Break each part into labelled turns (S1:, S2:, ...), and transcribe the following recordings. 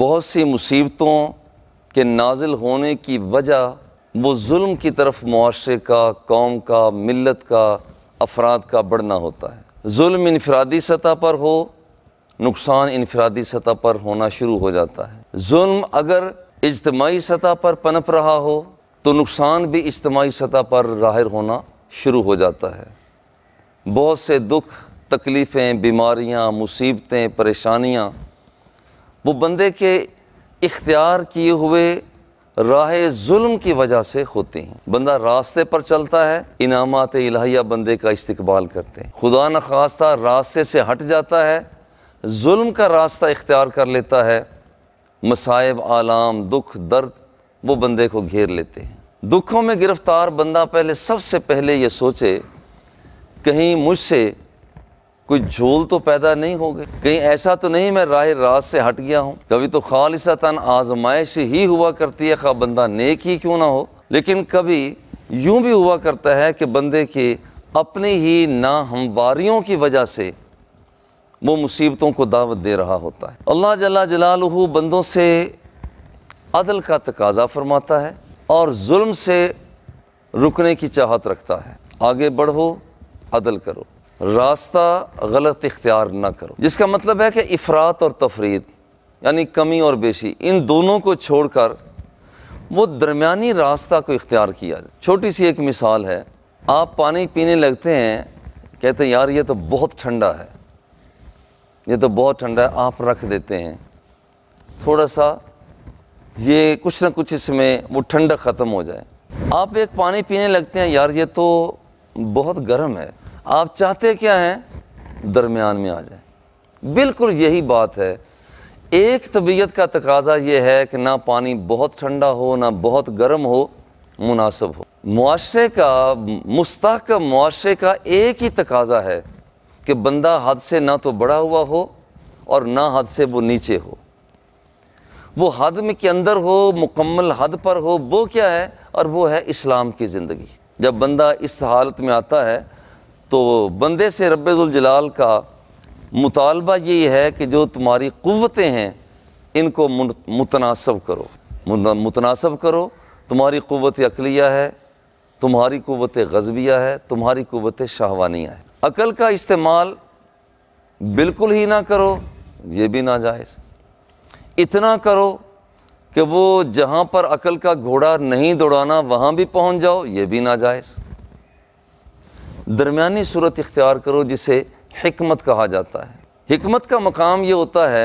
S1: बहुत सी मुसीबतों के नाजिल होने की वजह वो जुल्म की तरफ मुआरे का कौम का मिलत का अफराद का बढ़ना होता है जुल्म इनफरादी सतह पर हो नुकसान इनफरादी सतह पर होना शुरू हो जाता है जुल्म अगर इज्तमाही सतह पर पनप रहा हो तो नुकसान भी इज्तमाही सतह पर जाहिर होना शुरू हो जाता है बहुत से दुख तकलीफ़ें बीमारियाँ मुसीबतें परेशानियाँ वो बंदे के इख्तियार किए हुए राह जुल्म की वजह से होती हैं बंदा रास्ते पर चलता है इनामत इलाहिया बंदे का इस्तकबाल करते हैं खुदा न खास्ता रास्ते से हट जाता है जुल्म का रास्ता इख्तियार कर लेता है मसायब आलाम दुख दर्द वो बंदे को घेर लेते हैं दुखों में गिरफ्तार बंदा पहले सबसे पहले ये सोचे कहीं मुझसे कोई झोल तो पैदा नहीं हो गए कहीं ऐसा तो नहीं मैं राह रात से हट गया हूँ कभी तो तन आजमाइश ही हुआ करती है खा बंदा नेक ही क्यों ना हो लेकिन कभी यूं भी हुआ करता है कि बंदे के अपनी ही नाहमवारियों की वजह से वो मुसीबतों को दावत दे रहा होता है अल्लाह जला जलालहू बंदों से अदल का तकाजा फरमाता है और जुल्म से रुकने की चाहत रखता है आगे बढ़ो अदल करो रास्ता गलत इख्तियार ना करो जिसका मतलब है कि अफरात और तफरीद यानी कमी और बेशी इन दोनों को छोड़ कर वो दरमिया रास्ता को इख्तियार किया जाए छोटी सी एक मिसाल है आप पानी पीने लगते हैं कहते हैं यार ये तो बहुत ठंडा है ये तो बहुत ठंडा है आप रख देते हैं थोड़ा सा ये कुछ ना कुछ इसमें वो ठंडा ख़त्म हो जाए आप एक पानी पीने लगते हैं यार ये तो बहुत गर्म है आप चाहते क्या हैं दरमियान में आ जाए बिल्कुल यही बात है एक तबीयत का तकाजा ये है कि ना पानी बहुत ठंडा हो ना बहुत गर्म हो मुनासब हो मुआरे का मुस्तकम मुआरे का एक ही तकाजा है कि बंदा हद से ना तो बड़ा हुआ हो और ना हद से वो नीचे हो वो हद में के अंदर हो मुकम्मल हद पर हो वो क्या है और वो है इस्लाम की ज़िंदगी जब बंदा इस हालत में आता है तो बंदे से रब्ज़ुलजलाल का मुतालबा ये है कि जो तुम्हारी क़वतें हैं इनको मुतनासब करो मुतनासब करो तुम्हारी क़वत अकलिया है तुम्हारी क़वत गजबिया है तुम्हारी क़वत शाहवानिया है अकल का इस्तेमाल बिल्कुल ही ना करो ये भी नाजायज़ इतना करो कि वो जहाँ पर अकल का घोड़ा नहीं दौड़ाना वहाँ भी पहुँच जाओ ये भी नाजायज़ दरमियानी सूरत इख्तियार करो जिसे हमत कहा जाता है हमत का मकाम ये होता है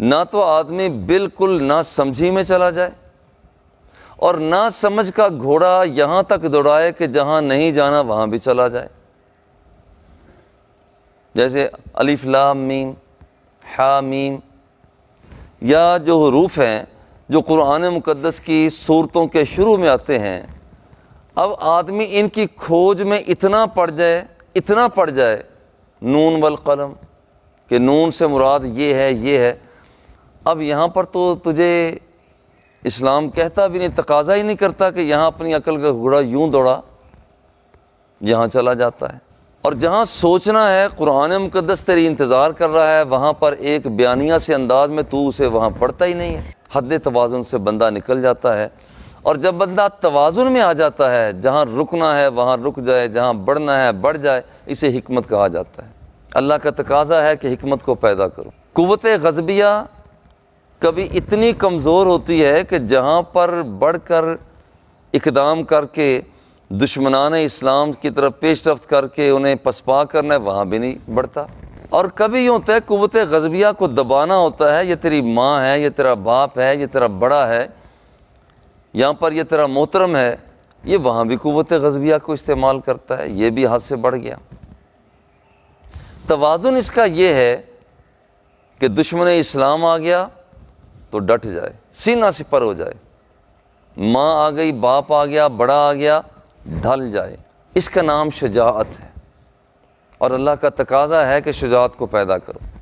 S1: ना तो आदमी बिल्कुल ना समझी में चला जाए और ना समझ का घोड़ा यहाँ तक दौड़ाए कि जहाँ नहीं जाना वहाँ भी चला जाए जैसे अलिफ लाम मीम हा मीम या जो हरूफ हैं जो कुरान मुक़दस की सूरतों के शुरू में आते हैं अब आदमी इनकी खोज में इतना पड़ जाए इतना पड़ जाए नून वल कलम कि नून से मुराद ये है ये है अब यहाँ पर तो तुझे इस्लाम कहता भी नहीं तकाजा ही नहीं करता कि यहाँ अपनी अकल का घोड़ा यूं दौड़ा यहाँ चला जाता है और जहाँ सोचना है कुरान मुकदस तेरी इंतज़ार कर रहा है वहाँ पर एक बयानिया से अंदाज में तू उसे वहाँ पढ़ता ही नहीं है हद तोज़ुन से बंदा निकल जाता है और जब बंदा तोज़ुन में आ जाता है जहाँ रुकना है वहाँ रुक जाए जहाँ बढ़ना है बढ़ जाए इसे हमत कहा जाता है अल्लाह का तकाजा है कि हमत को पैदा करो कुत गजबिया कभी इतनी कमज़ोर होती है कि जहाँ पर बढ़ कर इकदाम करके दुश्मनान इस्लाम की तरफ पेश रफ्त करके उन्हें पसपा करना है वहाँ भी नहीं बढ़ता और कभी यूँ होता तो है कुत गजबिया को दबाना होता है ये तेरी माँ है ये तेरा बाप है ये तेरा बड़ा है यहाँ पर यह तेरा मोहतरम है ये वहाँ भी कुत गजबिया को इस्तेमाल करता है ये भी हाथ से बढ़ गया तोज़ुन इसका यह है कि दुश्मन इस्लाम आ गया तो डट जाए सीना सिपर हो जाए माँ आ गई बाप आ गया बड़ा आ गया ढल जाए इसका नाम शजात है और अल्लाह का तकाजा है कि शजात को पैदा करो